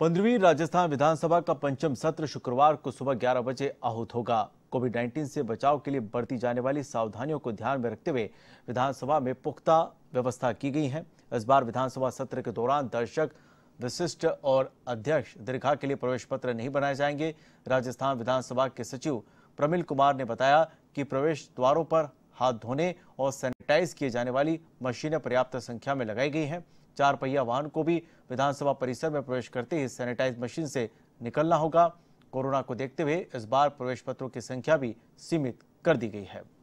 पंद्रहवीं राजस्थान विधानसभा का पंचम सत्र शुक्रवार को सुबह ग्यारह बजे आहूत होगा कोविड 19 से बचाव के लिए बरती जाने वाली सावधानियों को ध्यान में रखते हुए विधानसभा में पुख्ता व्यवस्था की गई है इस बार विधानसभा सत्र के दौरान दर्शक विशिष्ट और अध्यक्ष दीर्घा के लिए प्रवेश पत्र नहीं बनाए जाएंगे राजस्थान विधानसभा के सचिव प्रमिल कुमार ने बताया कि प्रवेश द्वारों पर हाथ धोने और सैनिटाइज किए जाने वाली मशीनें पर्याप्त संख्या में लगाई गई हैं चार पहिया वाहन को भी विधानसभा परिसर में प्रवेश करते ही सैनिटाइज मशीन से निकलना होगा कोरोना को देखते हुए इस बार प्रवेश पत्रों की संख्या भी सीमित कर दी गई है